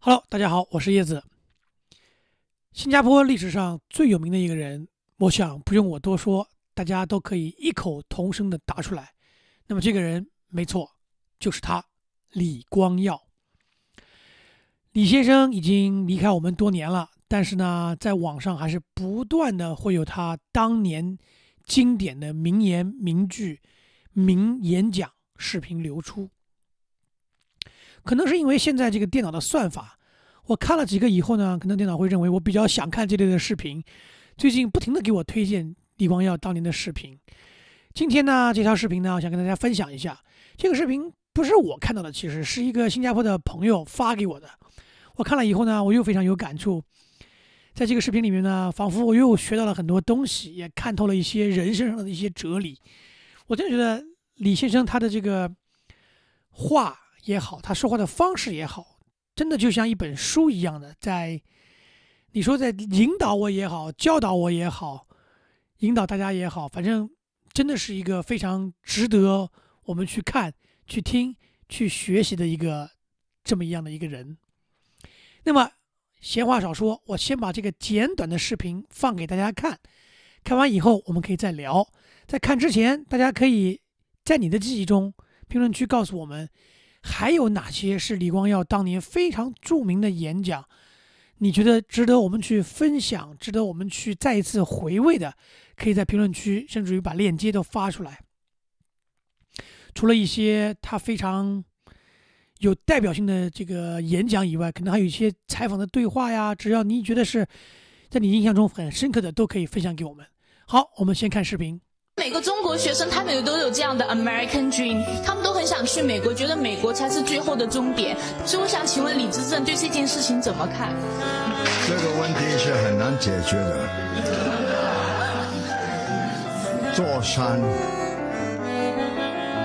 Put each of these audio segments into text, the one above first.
Hello，大家好，我是叶子。新加坡历史上最有名的一个人，我想不用我多说，大家都可以异口同声的答出来。那么这个人，没错，就是他，李光耀。李先生已经离开我们多年了，但是呢，在网上还是不断的会有他当年经典的名言、名句、名演讲视频流出。可能是因为现在这个电脑的算法，我看了几个以后呢，可能电脑会认为我比较想看这类的视频，最近不停的给我推荐李光耀当年的视频。今天呢，这条视频呢，我想跟大家分享一下。这个视频不是我看到的，其实是一个新加坡的朋友发给我的。我看了以后呢，我又非常有感触。在这个视频里面呢，仿佛我又学到了很多东西，也看透了一些人生上的一些哲理。我真的觉得李先生他的这个话。也好，他说话的方式也好，真的就像一本书一样的，在你说在引导我也好，教导我也好，引导大家也好，反正真的是一个非常值得我们去看、去听、去学习的一个这么一样的一个人。那么闲话少说，我先把这个简短的视频放给大家看，看完以后我们可以再聊。在看之前，大家可以在你的记忆中评论区告诉我们。还有哪些是李光耀当年非常著名的演讲？你觉得值得我们去分享，值得我们去再一次回味的，可以在评论区，甚至于把链接都发出来。除了一些他非常有代表性的这个演讲以外，可能还有一些采访的对话呀，只要你觉得是在你印象中很深刻的，都可以分享给我们。好，我们先看视频。每个中国学生，他每个都有这样的 American Dream，他们都很想去美国，觉得美国才是最后的终点。所以我想请问李志正对这件事情怎么看？这个问题是很难解决的。坐山，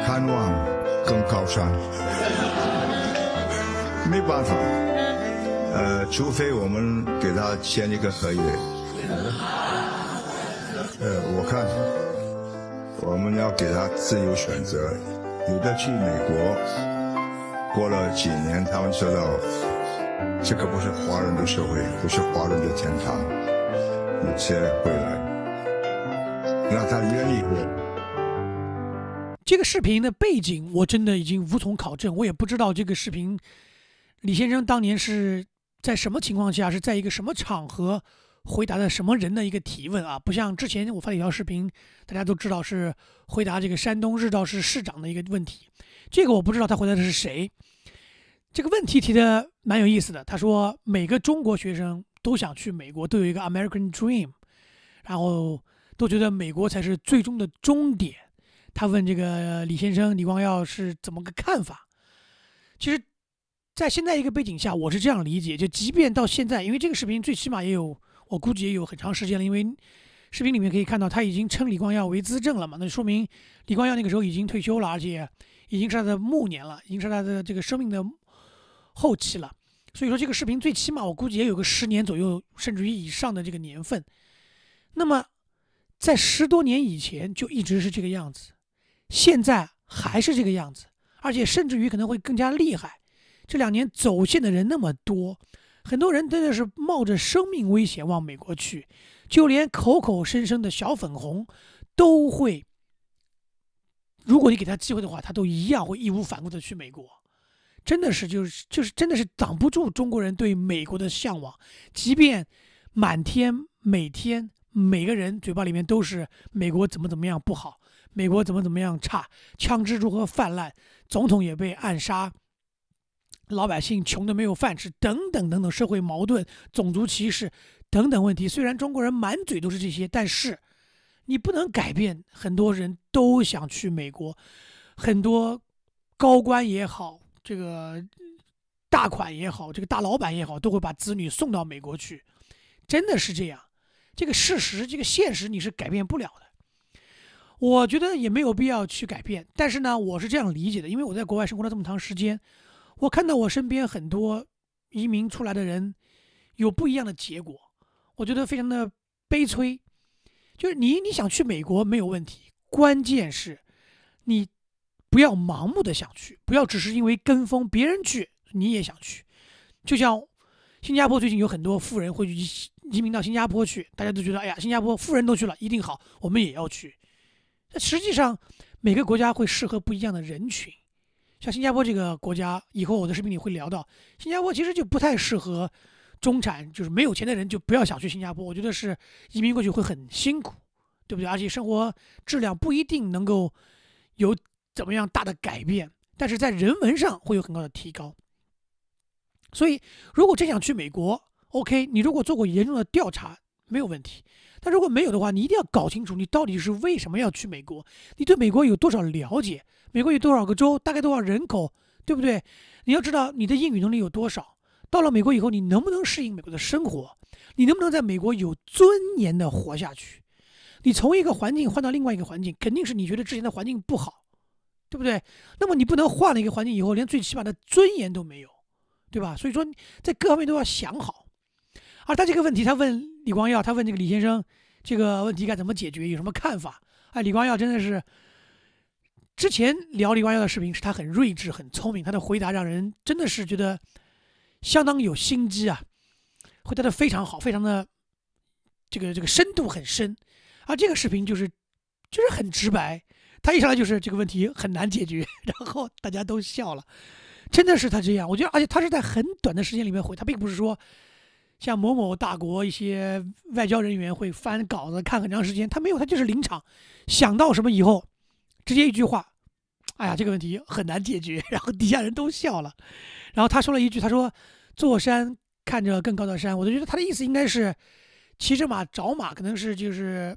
看望更高山，没办法。呃，除非我们给他签一个合约。呃，我看。我们要给他自由选择，有的去美国，过了几年，他们知道，这个不是华人的社会，不是华人的天堂，有些会来，让他远离。这个视频的背景我真的已经无从考证，我也不知道这个视频，李先生当年是在什么情况下，是在一个什么场合。回答的什么人的一个提问啊？不像之前我发一条视频，大家都知道是回答这个山东日照市市长的一个问题。这个我不知道他回答的是谁。这个问题提的蛮有意思的。他说每个中国学生都想去美国，都有一个 American Dream，然后都觉得美国才是最终的终点。他问这个李先生李光耀是怎么个看法？其实，在现在一个背景下，我是这样理解：就即便到现在，因为这个视频最起码也有。我估计也有很长时间了，因为视频里面可以看到他已经称李光耀为“资政”了嘛，那说明李光耀那个时候已经退休了，而且已经是他的暮年了，已经是他的这个生命的后期了。所以说，这个视频最起码我估计也有个十年左右，甚至于以上的这个年份。那么，在十多年以前就一直是这个样子，现在还是这个样子，而且甚至于可能会更加厉害。这两年走线的人那么多。很多人真的是冒着生命危险往美国去，就连口口声声的小粉红，都会。如果你给他机会的话，他都一样会义无反顾的去美国。真的是，就是就是，真的是挡不住中国人对美国的向往。即便满天每天每个人嘴巴里面都是美国怎么怎么样不好，美国怎么怎么样差，枪支如何泛滥，总统也被暗杀。老百姓穷的没有饭吃，等等等等，社会矛盾、种族歧视等等问题。虽然中国人满嘴都是这些，但是你不能改变。很多人都想去美国，很多高官也好，这个大款也好，这个大老板也好，都会把子女送到美国去。真的是这样，这个事实，这个现实，你是改变不了的。我觉得也没有必要去改变。但是呢，我是这样理解的，因为我在国外生活了这么长时间。我看到我身边很多移民出来的人有不一样的结果，我觉得非常的悲催。就是你你想去美国没有问题，关键是你不要盲目的想去，不要只是因为跟风别人去你也想去。就像新加坡最近有很多富人会移移民到新加坡去，大家都觉得哎呀新加坡富人都去了一定好，我们也要去。那实际上每个国家会适合不一样的人群。像新加坡这个国家，以后我的视频里会聊到，新加坡其实就不太适合中产，就是没有钱的人就不要想去新加坡，我觉得是移民过去会很辛苦，对不对？而且生活质量不一定能够有怎么样大的改变，但是在人文上会有很高的提高。所以，如果真想去美国，OK，你如果做过严重的调查，没有问题。但如果没有的话，你一定要搞清楚你到底是为什么要去美国，你对美国有多少了解？美国有多少个州？大概多少人口？对不对？你要知道你的英语能力有多少。到了美国以后，你能不能适应美国的生活？你能不能在美国有尊严的活下去？你从一个环境换到另外一个环境，肯定是你觉得之前的环境不好，对不对？那么你不能换了一个环境以后，连最起码的尊严都没有，对吧？所以说，在各方面都要想好。而他这个问题，他问李光耀，他问这个李先生，这个问题该怎么解决？有什么看法？哎，李光耀真的是，之前聊李光耀的视频是他很睿智、很聪明，他的回答让人真的是觉得相当有心机啊，回答的非常好，非常的这个这个深度很深。而这个视频就是就是很直白，他一上来就是这个问题很难解决，然后大家都笑了，真的是他这样。我觉得，而且他是在很短的时间里面回，他并不是说。像某某大国一些外交人员会翻稿子看很长时间，他没有，他就是临场想到什么以后，直接一句话：“哎呀，这个问题很难解决。”然后底下人都笑了，然后他说了一句：“他说坐山看着更高的山。”我就觉得他的意思应该是骑着马找马，可能是就是。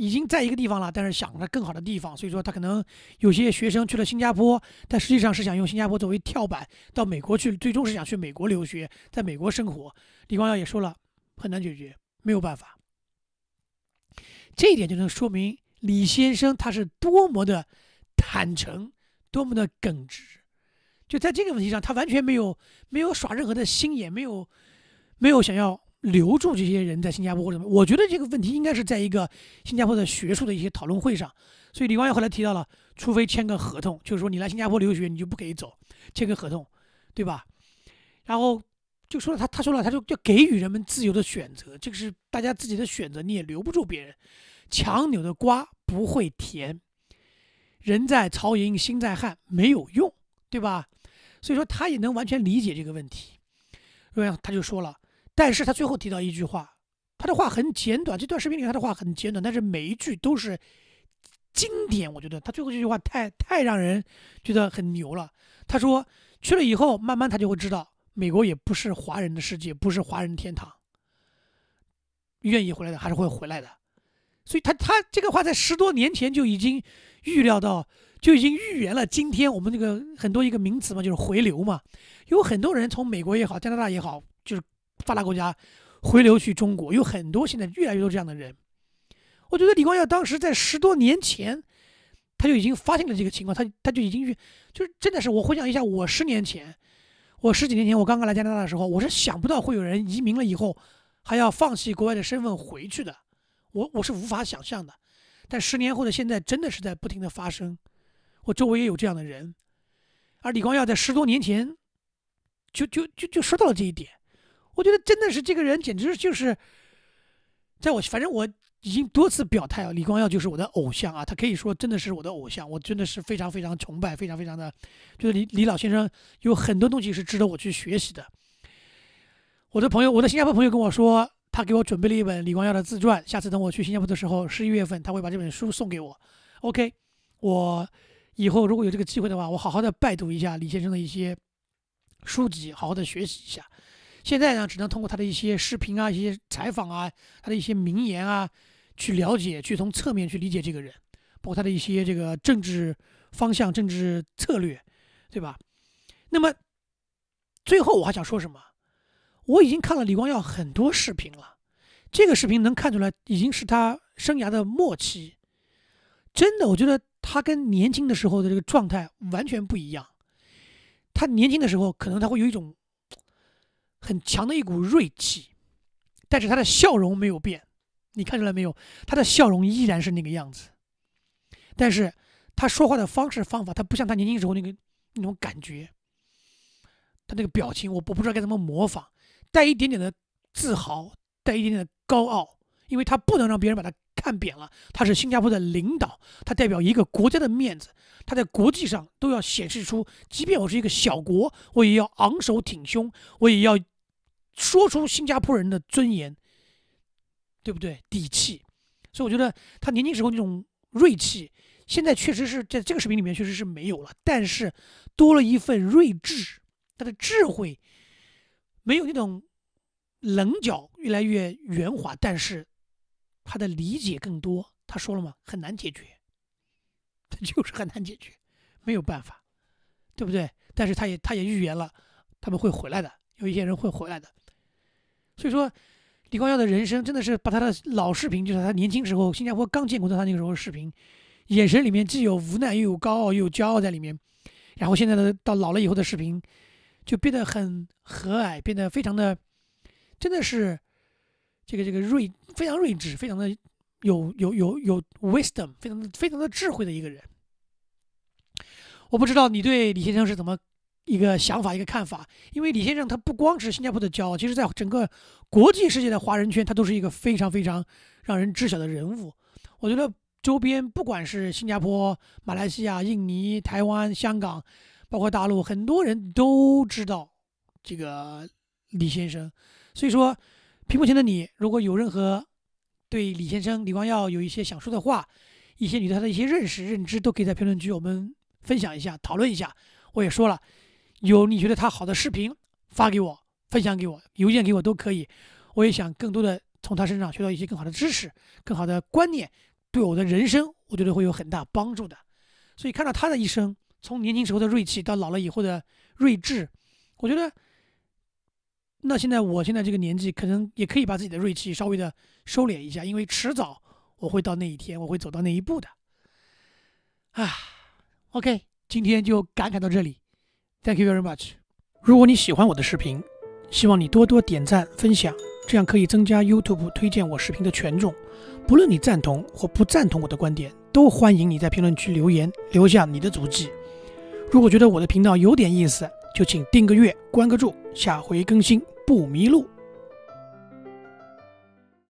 已经在一个地方了，但是想着更好的地方，所以说他可能有些学生去了新加坡，但实际上是想用新加坡作为跳板到美国去，最终是想去美国留学，在美国生活。李光耀也说了，很难解决，没有办法。这一点就能说明李先生他是多么的坦诚，多么的耿直，就在这个问题上，他完全没有没有耍任何的心眼，没有没有想要。留住这些人在新加坡或者什么，我觉得这个问题应该是在一个新加坡的学术的一些讨论会上。所以李光耀后来提到了，除非签个合同，就是说你来新加坡留学，你就不可以走，签个合同，对吧？然后就说了他，他说了，他就就给予人们自由的选择，这个是大家自己的选择，你也留不住别人，强扭的瓜不会甜，人在曹营心在汉，没有用，对吧？所以说他也能完全理解这个问题，对吧？他就说了。但是他最后提到一句话，他的话很简短。这段视频里他的话很简短，但是每一句都是经典。我觉得他最后这句话太太让人觉得很牛了。他说去了以后，慢慢他就会知道，美国也不是华人的世界，不是华人天堂。愿意回来的还是会回来的。所以他他这个话在十多年前就已经预料到，就已经预言了。今天我们这个很多一个名词嘛，就是回流嘛，有很多人从美国也好，加拿大也好，就是。发达国家回流去中国，有很多，现在越来越多这样的人。我觉得李光耀当时在十多年前，他就已经发现了这个情况，他他就已经去，就是真的是我回想一下，我十年前，我十几年前我刚刚来加拿大的时候，我是想不到会有人移民了以后还要放弃国外的身份回去的，我我是无法想象的。但十年后的现在，真的是在不停的发生，我周围也有这样的人，而李光耀在十多年前就就就就说到了这一点。我觉得真的是这个人，简直就是，在我反正我已经多次表态了，李光耀就是我的偶像啊！他可以说真的是我的偶像，我真的是非常非常崇拜，非常非常的，就是李李老先生有很多东西是值得我去学习的。我的朋友，我的新加坡朋友跟我说，他给我准备了一本李光耀的自传，下次等我去新加坡的时候，十一月份他会把这本书送给我。OK，我以后如果有这个机会的话，我好好的拜读一下李先生的一些书籍，好好的学习一下。现在呢，只能通过他的一些视频啊、一些采访啊、他的一些名言啊，去了解、去从侧面去理解这个人，包括他的一些这个政治方向、政治策略，对吧？那么最后我还想说什么？我已经看了李光耀很多视频了，这个视频能看出来，已经是他生涯的末期。真的，我觉得他跟年轻的时候的这个状态完全不一样。他年轻的时候，可能他会有一种。很强的一股锐气，但是他的笑容没有变，你看出来没有？他的笑容依然是那个样子，但是他说话的方式方法，他不像他年轻时候那个那种感觉。他那个表情，我我不知道该怎么模仿，带一点点的自豪，带一点点的高傲，因为他不能让别人把他看扁了。他是新加坡的领导，他代表一个国家的面子，他在国际上都要显示出，即便我是一个小国，我也要昂首挺胸，我也要。说出新加坡人的尊严，对不对？底气，所以我觉得他年轻时候那种锐气，现在确实是在这个视频里面确实是没有了，但是多了一份睿智，他的智慧没有那种棱角，越来越圆滑，但是他的理解更多。他说了嘛，很难解决，他就是很难解决，没有办法，对不对？但是他也他也预言了，他们会回来的，有一些人会回来的。所以说，李光耀的人生真的是把他的老视频，就是他年轻时候，新加坡刚建国的他那个时候视频，眼神里面既有无奈又有高傲又有骄傲在里面。然后现在呢，到老了以后的视频，就变得很和蔼，变得非常的，真的是，这个这个睿非常睿智，非常的有有有有 wisdom，非常非常的智慧的一个人。我不知道你对李先生是怎么？一个想法，一个看法，因为李先生他不光是新加坡的骄傲，其实在整个国际世界的华人圈，他都是一个非常非常让人知晓的人物。我觉得周边不管是新加坡、马来西亚、印尼、台湾、香港，包括大陆，很多人都知道这个李先生。所以说，屏幕前的你，如果有任何对李先生李光耀有一些想说的话，一些你对他的一些认识认知，都可以在评论区我们分享一下、讨论一下。我也说了。有你觉得他好的视频发给我，分享给我，邮件给我都可以。我也想更多的从他身上学到一些更好的知识、更好的观念，对我的人生，我觉得会有很大帮助的。所以看到他的一生，从年轻时候的锐气到老了以后的睿智，我觉得，那现在我现在这个年纪，可能也可以把自己的锐气稍微的收敛一下，因为迟早我会到那一天，我会走到那一步的。啊，OK，今天就感慨到这里。Thank you very much。如果你喜欢我的视频，希望你多多点赞、分享，这样可以增加 YouTube 推荐我视频的权重。不论你赞同或不赞同我的观点，都欢迎你在评论区留言，留下你的足迹。如果觉得我的频道有点意思，就请订个阅、关个注，下回更新不迷路。